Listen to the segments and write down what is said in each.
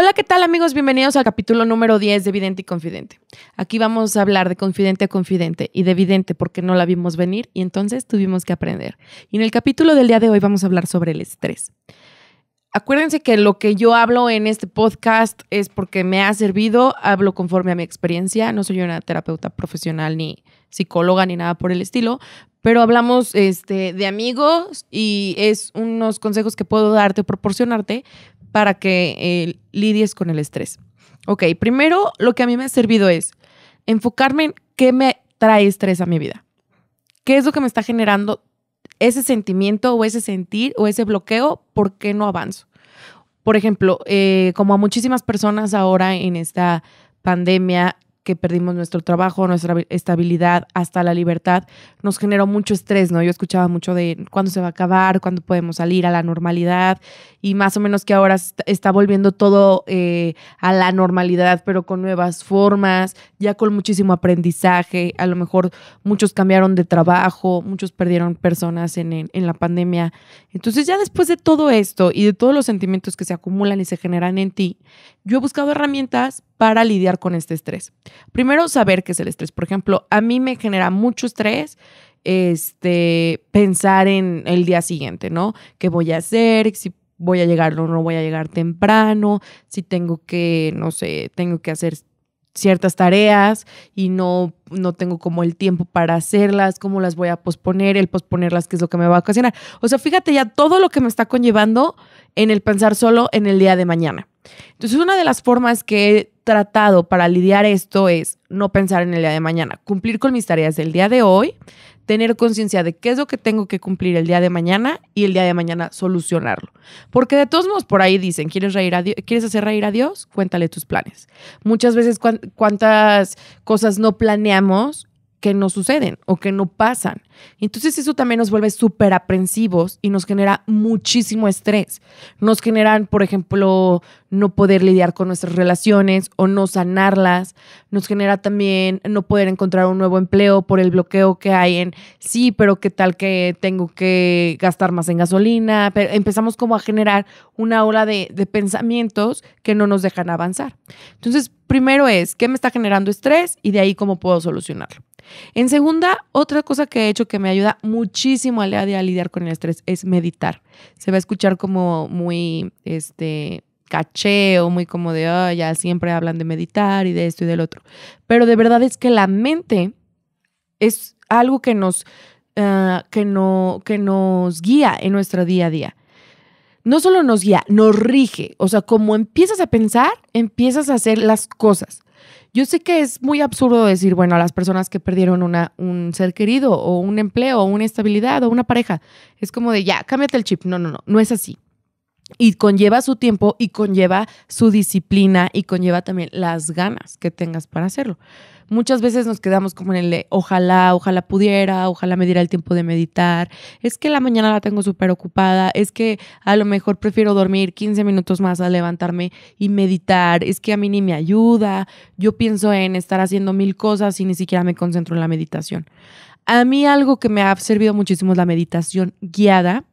Hola, ¿qué tal amigos? Bienvenidos al capítulo número 10 de Vidente y Confidente. Aquí vamos a hablar de confidente a confidente y de Evidente porque no la vimos venir y entonces tuvimos que aprender. Y en el capítulo del día de hoy vamos a hablar sobre el estrés. Acuérdense que lo que yo hablo en este podcast es porque me ha servido, hablo conforme a mi experiencia, no soy una terapeuta profesional ni psicóloga ni nada por el estilo, pero hablamos este, de amigos y es unos consejos que puedo darte o proporcionarte para que eh, lidies con el estrés. Ok, primero lo que a mí me ha servido es enfocarme en qué me trae estrés a mi vida. ¿Qué es lo que me está generando ese sentimiento o ese sentir o ese bloqueo? ¿Por qué no avanzo? Por ejemplo, eh, como a muchísimas personas ahora en esta pandemia que perdimos nuestro trabajo, nuestra estabilidad, hasta la libertad, nos generó mucho estrés, ¿no? Yo escuchaba mucho de cuándo se va a acabar, cuándo podemos salir a la normalidad y más o menos que ahora está volviendo todo eh, a la normalidad, pero con nuevas formas, ya con muchísimo aprendizaje, a lo mejor muchos cambiaron de trabajo, muchos perdieron personas en, en la pandemia. Entonces ya después de todo esto y de todos los sentimientos que se acumulan y se generan en ti, yo he buscado herramientas para lidiar con este estrés. Primero, saber qué es el estrés. Por ejemplo, a mí me genera mucho estrés este, pensar en el día siguiente, ¿no? ¿Qué voy a hacer? Si voy a llegar o no voy a llegar temprano, si tengo que, no sé, tengo que hacer ciertas tareas y no, no tengo como el tiempo para hacerlas, cómo las voy a posponer, el posponerlas, qué es lo que me va a ocasionar. O sea, fíjate ya todo lo que me está conllevando en el pensar solo en el día de mañana. Entonces, una de las formas que tratado para lidiar esto es no pensar en el día de mañana, cumplir con mis tareas del día de hoy, tener conciencia de qué es lo que tengo que cumplir el día de mañana y el día de mañana solucionarlo. Porque de todos modos por ahí dicen, ¿quieres, reír a ¿quieres hacer reír a Dios? Cuéntale tus planes. Muchas veces cuántas cosas no planeamos que no suceden o que no pasan. Entonces eso también nos vuelve súper aprensivos y nos genera muchísimo estrés. Nos generan, por ejemplo, no poder lidiar con nuestras relaciones o no sanarlas. Nos genera también no poder encontrar un nuevo empleo por el bloqueo que hay en, sí, pero qué tal que tengo que gastar más en gasolina. empezamos como a generar una ola de, de pensamientos que no nos dejan avanzar. Entonces, primero es, ¿qué me está generando estrés? Y de ahí cómo puedo solucionarlo. En segunda, otra cosa que he hecho que me ayuda muchísimo a, a lidiar con el estrés es meditar. Se va a escuchar como muy este, cacheo, muy como de, ah, ya siempre hablan de meditar y de esto y del otro. Pero de verdad es que la mente es algo que nos, ah, que nos guía en nuestro día a día no solo nos guía, nos rige. O sea, como empiezas a pensar, empiezas a hacer las cosas. Yo sé que es muy absurdo decir, bueno, a las personas que perdieron una, un ser querido o un empleo o una estabilidad o una pareja, es como de, ya, cámbiate el chip. No, no, no, no es así. Y conlleva su tiempo y conlleva su disciplina y conlleva también las ganas que tengas para hacerlo. Muchas veces nos quedamos como en el ojalá, ojalá pudiera, ojalá me diera el tiempo de meditar. Es que la mañana la tengo súper ocupada, es que a lo mejor prefiero dormir 15 minutos más a levantarme y meditar, es que a mí ni me ayuda. Yo pienso en estar haciendo mil cosas y ni siquiera me concentro en la meditación. A mí algo que me ha servido muchísimo es la meditación guiada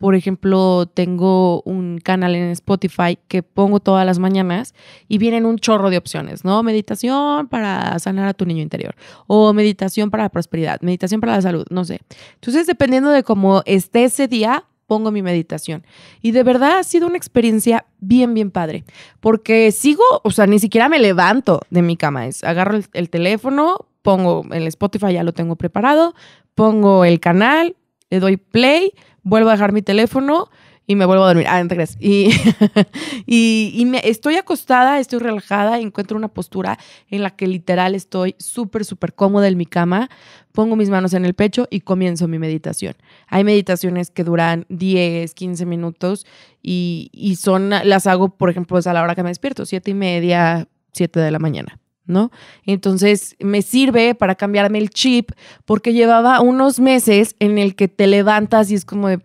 por ejemplo, tengo un canal en Spotify que pongo todas las mañanas y vienen un chorro de opciones, ¿no? Meditación para sanar a tu niño interior o meditación para la prosperidad, meditación para la salud, no sé. Entonces, dependiendo de cómo esté ese día, pongo mi meditación. Y de verdad ha sido una experiencia bien, bien padre, porque sigo, o sea, ni siquiera me levanto de mi cama, es agarro el, el teléfono, pongo el Spotify, ya lo tengo preparado, pongo el canal, le doy play vuelvo a dejar mi teléfono y me vuelvo a dormir. Ah, Y, y, me, estoy acostada, estoy relajada, encuentro una postura en la que literal estoy súper, súper cómoda en mi cama, pongo mis manos en el pecho y comienzo mi meditación. Hay meditaciones que duran 10, 15 minutos y, y son, las hago, por ejemplo, a la hora que me despierto, siete y media, 7 de la mañana. ¿no? Entonces me sirve para cambiarme el chip porque llevaba unos meses en el que te levantas y es como de,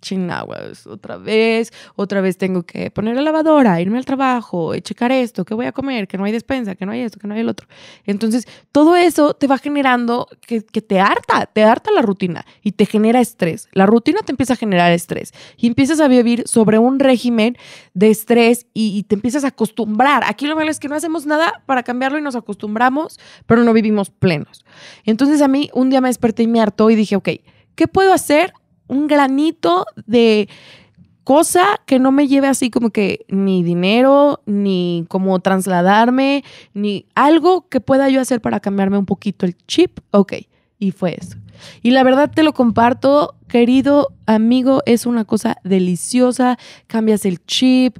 chinaguas, otra vez, otra vez tengo que poner la lavadora, irme al trabajo, eh, checar esto, que voy a comer, que no hay despensa, que no hay esto, que no hay el otro. Entonces, todo eso te va generando que, te harta, te harta la rutina y te genera estrés. La rutina te empieza a generar estrés y empiezas a vivir sobre un régimen de estrés y, te empiezas a acostumbrar. Aquí lo malo es que no hacemos nada para cambiarlo y nos acostumbramos, pero no vivimos plenos. Entonces, a mí un día me desperté y me hartó y dije, ok, ¿qué puedo hacer un granito de cosa que no me lleve así como que ni dinero, ni como trasladarme, ni algo que pueda yo hacer para cambiarme un poquito el chip. Ok, y fue eso. Y la verdad te lo comparto, querido amigo, es una cosa deliciosa, cambias el chip,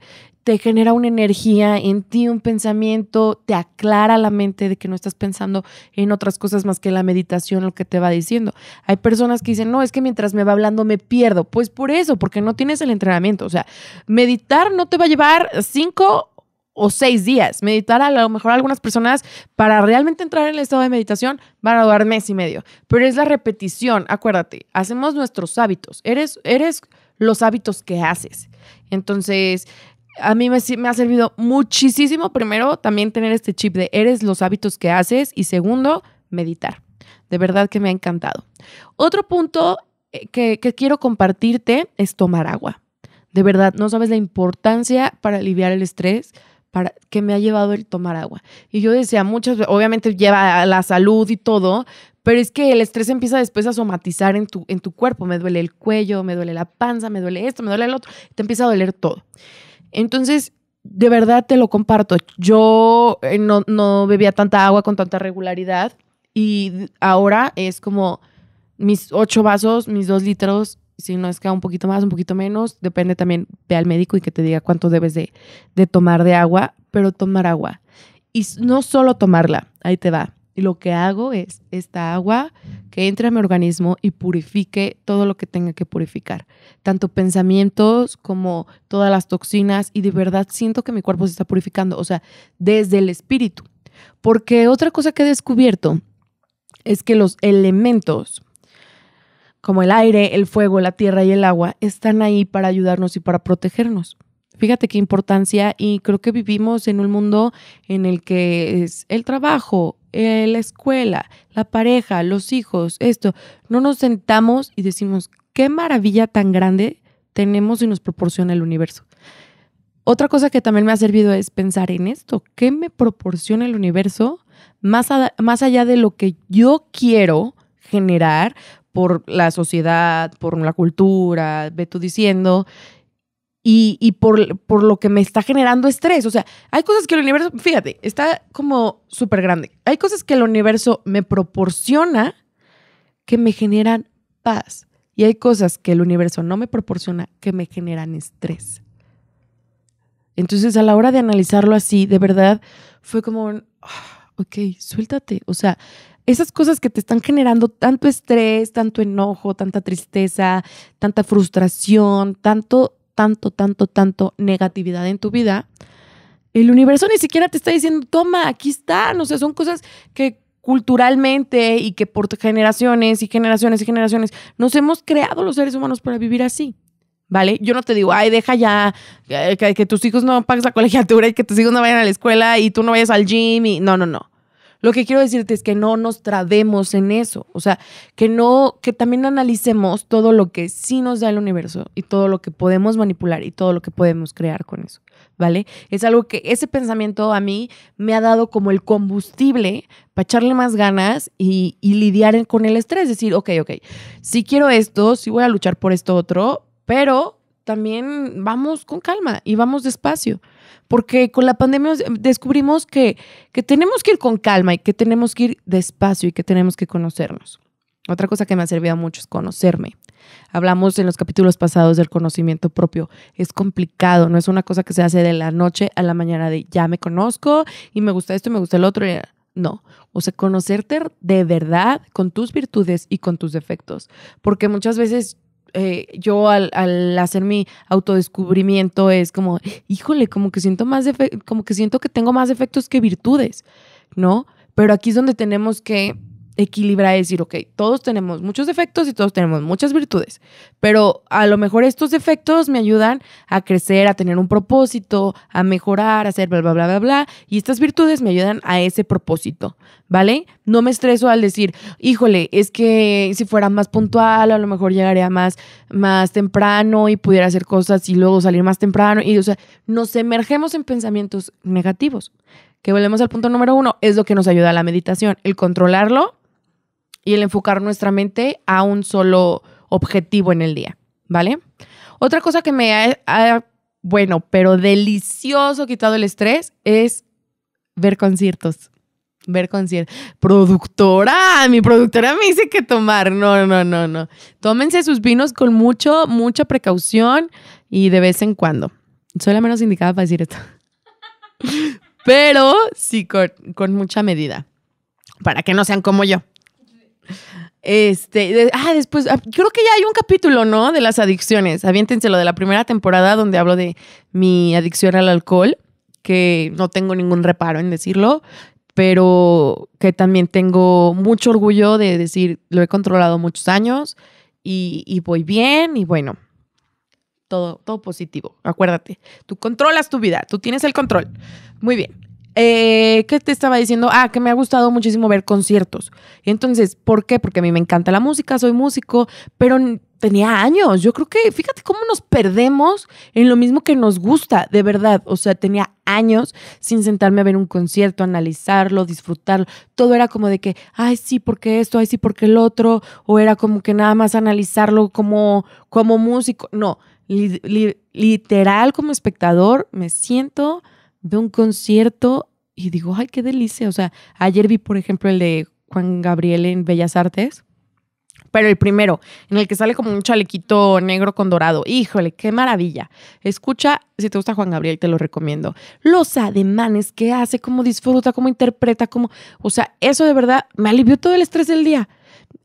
te genera una energía en ti, un pensamiento, te aclara la mente de que no estás pensando en otras cosas más que la meditación, lo que te va diciendo. Hay personas que dicen, no, es que mientras me va hablando me pierdo. Pues por eso, porque no tienes el entrenamiento. O sea, meditar no te va a llevar cinco o seis días. Meditar a lo mejor algunas personas para realmente entrar en el estado de meditación van a durar mes y medio. Pero es la repetición, acuérdate, hacemos nuestros hábitos. Eres, eres los hábitos que haces. Entonces, a mí me, ha servido muchísimo, primero, también tener este chip de eres los hábitos que haces y segundo, meditar. De verdad que me ha encantado. Otro punto eh, que, quiero compartirte es tomar agua. De verdad, no sabes la importancia para aliviar el estrés, para, que me ha llevado el tomar agua. Y yo decía, muchas, obviamente lleva a la salud y todo, pero es que el estrés empieza después a somatizar en tu, en tu cuerpo. Me duele el cuello, me duele la panza, me duele esto, me duele el otro. Te empieza a doler todo. Entonces, de verdad te lo comparto. Yo eh, no, bebía tanta agua con tanta regularidad y ahora es como mis ocho vasos, mis dos litros, si no es que un poquito más, un poquito menos, depende también, ve al médico y que te diga cuánto debes de, de tomar de agua, pero tomar agua. Y no solo tomarla, ahí te va. Y lo que hago es esta agua que entra a mi organismo y purifique todo lo que tenga que purificar, tanto pensamientos como todas las toxinas y de verdad siento que mi cuerpo se está purificando, o sea, desde el espíritu. Porque otra cosa que he descubierto es que los elementos como el aire, el fuego, la tierra y el agua están ahí para ayudarnos y para protegernos fíjate qué importancia y creo que vivimos en un mundo en el que es el trabajo, eh, la escuela, la pareja, los hijos, esto, no nos sentamos y decimos, qué maravilla tan grande tenemos y nos proporciona el universo. Otra cosa que también me ha servido es pensar en esto, ¿qué me proporciona el universo más, más allá de lo que yo quiero generar por la sociedad, por la cultura, ve tú diciendo, y, por, lo que me está generando estrés. O sea, hay cosas que el universo, fíjate, está como súper grande. Hay cosas que el universo me proporciona que me generan paz. Y hay cosas que el universo no me proporciona que me generan estrés. Entonces, a la hora de analizarlo así, de verdad, fue como, ah, ok, suéltate. O sea, esas cosas que te están generando tanto estrés, tanto enojo, tanta tristeza, tanta frustración, tanto tanto, tanto, tanto negatividad en tu vida, el universo ni siquiera te está diciendo, toma, aquí está. No sé, son cosas que culturalmente y que por generaciones y generaciones y generaciones nos hemos creado los seres humanos para vivir así. ¿Vale? Yo no te digo, ay, deja ya eh, que, tus hijos no paguen la colegiatura y que tus hijos no vayan a la escuela y tú no vayas al gym y no, no, no. Lo que quiero decirte es que no nos trabemos en eso, o sea, que no, que también analicemos todo lo que sí nos da el universo y todo lo que podemos manipular y todo lo que podemos crear con eso, ¿vale? Es algo que ese pensamiento a mí me ha dado como el combustible para echarle más ganas y, lidiar con el estrés, decir, ok, ok, si quiero esto, si voy a luchar por esto otro, pero también vamos con calma y vamos despacio, porque con la pandemia descubrimos que, que tenemos que ir con calma y que tenemos que ir despacio y que tenemos que conocernos. Otra cosa que me ha servido mucho es conocerme. Hablamos en los capítulos pasados del conocimiento propio. Es complicado, no es una cosa que se hace de la noche a la mañana de ya me conozco y me gusta esto y me gusta el otro. No, o sea, conocerte de verdad con tus virtudes y con tus defectos. Porque muchas veces eh, yo al, hacer mi autodescubrimiento es como, híjole, como que siento más como que siento que tengo más defectos que virtudes, ¿no? Pero aquí es donde tenemos que equilibrar es decir, ok, todos tenemos muchos defectos y todos tenemos muchas virtudes, pero a lo mejor estos defectos me ayudan a crecer, a tener un propósito, a mejorar, a hacer bla, bla, bla, bla, bla, y estas virtudes me ayudan a ese propósito, ¿vale? No me estreso al decir, híjole, es que si fuera más puntual, a lo mejor llegaría más, más temprano y pudiera hacer cosas y luego salir más temprano, y o sea, nos emergemos en pensamientos negativos. Que volvemos al punto número uno, es lo que nos ayuda a la meditación, el controlarlo y el enfocar nuestra mente a un solo objetivo en el día, ¿vale? Otra cosa que me ha, bueno, pero delicioso quitado el estrés es ver conciertos. Ver conciertos. Productora, mi productora me dice que tomar. No, no, no, no. Tómense sus vinos con mucho, mucha precaución y de vez en cuando. Soy la menos indicada para decir esto. Pero sí, con mucha medida. Para que no sean como yo. Este, ah, después, ah, creo que ya hay un capítulo, ¿no? De las adicciones. lo de la primera temporada donde hablo de mi adicción al alcohol, que no tengo ningún reparo en decirlo, pero que también tengo mucho orgullo de decir, lo he controlado muchos años y, y voy bien y bueno, todo, todo positivo, acuérdate. Tú controlas tu vida, tú tienes el control. Muy bien. Eh, ¿Qué te estaba diciendo? Ah, que me ha gustado muchísimo ver conciertos. Y entonces, ¿por qué? Porque a mí me encanta la música, soy músico, pero tenía años. Yo creo que, fíjate cómo nos perdemos en lo mismo que nos gusta, de verdad. O sea, tenía años sin sentarme a ver un concierto, analizarlo, disfrutarlo. Todo era como de que, ay, sí, porque esto, ay, sí, porque el otro. O era como que nada más analizarlo como, como músico. No, literal como espectador, me siento veo un concierto y digo, ay, qué delicia. O sea, ayer vi, por ejemplo, el de Juan Gabriel en Bellas Artes, pero el primero, en el que sale como un chalequito negro con dorado. Híjole, qué maravilla. Escucha, si te gusta Juan Gabriel, te lo recomiendo. Los ademanes que hace, cómo disfruta, cómo interpreta, cómo... O sea, eso de verdad me alivió todo el estrés del día.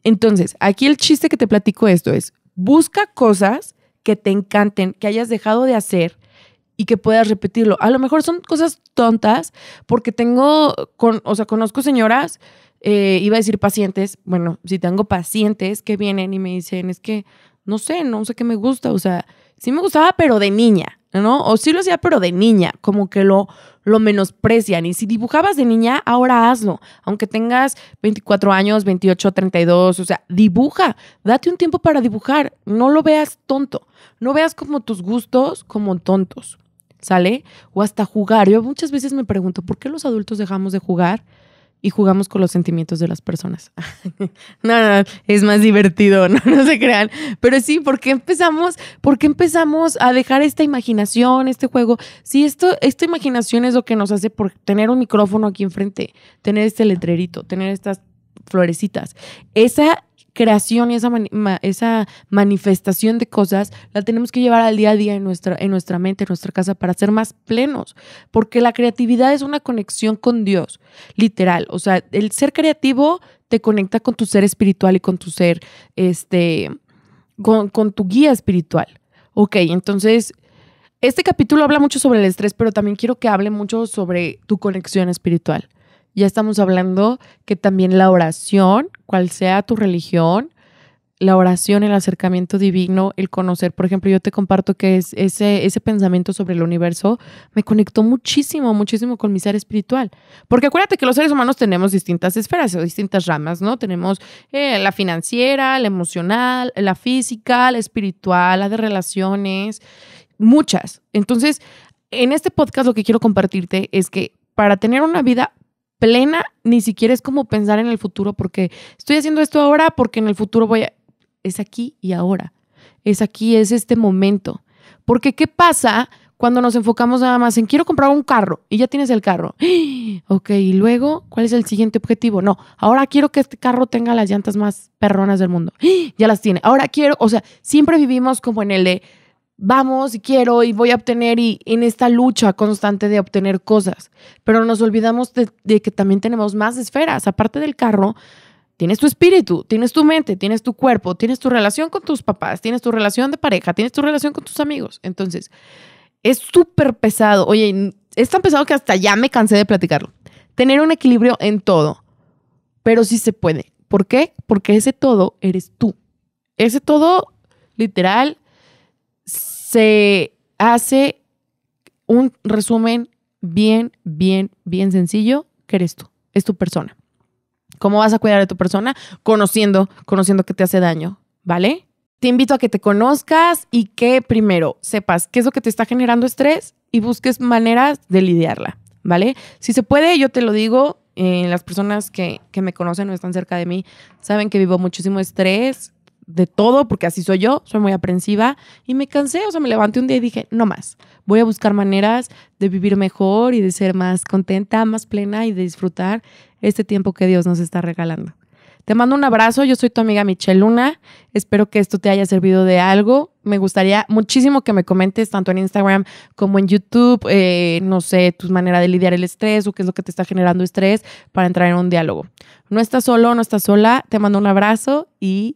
Entonces, aquí el chiste que te platico esto es, busca cosas que te encanten, que hayas dejado de hacer y que puedas repetirlo. A lo mejor son cosas tontas, porque tengo, con, o sea, conozco señoras, eh, iba a decir pacientes, bueno, si tengo pacientes que vienen y me dicen, es que no sé, no sé qué me gusta, o sea, sí me gustaba, pero de niña, ¿no? O sí lo hacía, pero de niña, como que lo, lo menosprecian. Y si dibujabas de niña, ahora hazlo, aunque tengas 24 años, 28, 32, o sea, dibuja, date un tiempo para dibujar, no lo veas tonto, no veas como tus gustos como tontos. ¿sale? O hasta jugar. Yo muchas veces me pregunto, ¿por qué los adultos dejamos de jugar? y jugamos con los sentimientos de las personas. no, no, es más divertido, no, se crean. Pero sí, ¿por qué empezamos, por qué empezamos a dejar esta imaginación, este juego? Sí, esto, esta imaginación es lo que nos hace por tener un micrófono aquí enfrente, tener este letrerito, tener estas florecitas. Esa creación y esa, esa manifestación de cosas la tenemos que llevar al día a día en nuestra, en nuestra mente, en nuestra casa, para ser más plenos, porque la creatividad es una conexión con Dios, literal. O sea, el ser creativo te conecta con tu ser espiritual y con tu ser, este, con, con tu guía espiritual. Ok, entonces este capítulo habla mucho sobre el estrés, pero también quiero que hable mucho sobre tu conexión espiritual. Ya estamos hablando que también la oración cual sea tu religión, la oración, el acercamiento divino, el conocer, por ejemplo, yo te comparto que ese, ese pensamiento sobre el universo me conectó muchísimo, muchísimo con mi ser espiritual. Porque acuérdate que los seres humanos tenemos distintas esferas o distintas ramas, ¿no? Tenemos eh, la financiera, la emocional, la física, la espiritual, la de relaciones, muchas. Entonces, en este podcast lo que quiero compartirte es que para tener una vida plena ni siquiera es como pensar en el futuro porque estoy haciendo esto ahora porque en el futuro voy a... Es aquí y ahora. Es aquí, es este momento. Porque ¿qué pasa cuando nos enfocamos nada más en quiero comprar un carro y ya tienes el carro? Ok, y luego, ¿cuál es el siguiente objetivo? No, ahora quiero que este carro tenga las llantas más perronas del mundo. Ya las tiene. Ahora quiero, o sea, siempre vivimos como en el de vamos y quiero y voy a obtener y en esta lucha constante de obtener cosas. Pero nos olvidamos de, que también tenemos más esferas. Aparte del carro, tienes tu espíritu, tienes tu mente, tienes tu cuerpo, tienes tu relación con tus papás, tienes tu relación de pareja, tienes tu relación con tus amigos. Entonces, es súper pesado. Oye, es tan pesado que hasta ya me cansé de platicarlo. Tener un equilibrio en todo. Pero sí se puede. ¿Por qué? Porque ese todo eres tú. Ese todo, literal, se hace un resumen bien, bien, bien sencillo que eres tú, es tu persona. ¿Cómo vas a cuidar de tu persona? Conociendo, conociendo que te hace daño, ¿vale? Te invito a que te conozcas y que primero sepas qué es lo que te está generando estrés y busques maneras de lidiarla, ¿vale? Si se puede, yo te lo digo, eh, las personas que, que me conocen o están cerca de mí saben que vivo muchísimo estrés, de todo, porque así soy yo, soy muy aprensiva y me cansé, o sea, me levanté un día y dije, no más, voy a buscar maneras de vivir mejor y de ser más contenta, más plena y de disfrutar este tiempo que Dios nos está regalando. Te mando un abrazo, yo soy tu amiga Michelle Luna, espero que esto te haya servido de algo, me gustaría muchísimo que me comentes tanto en Instagram como en YouTube, eh, no sé, tu manera de lidiar el estrés o qué es lo que te está generando estrés para entrar en un diálogo. No estás solo, no estás sola, te mando un abrazo y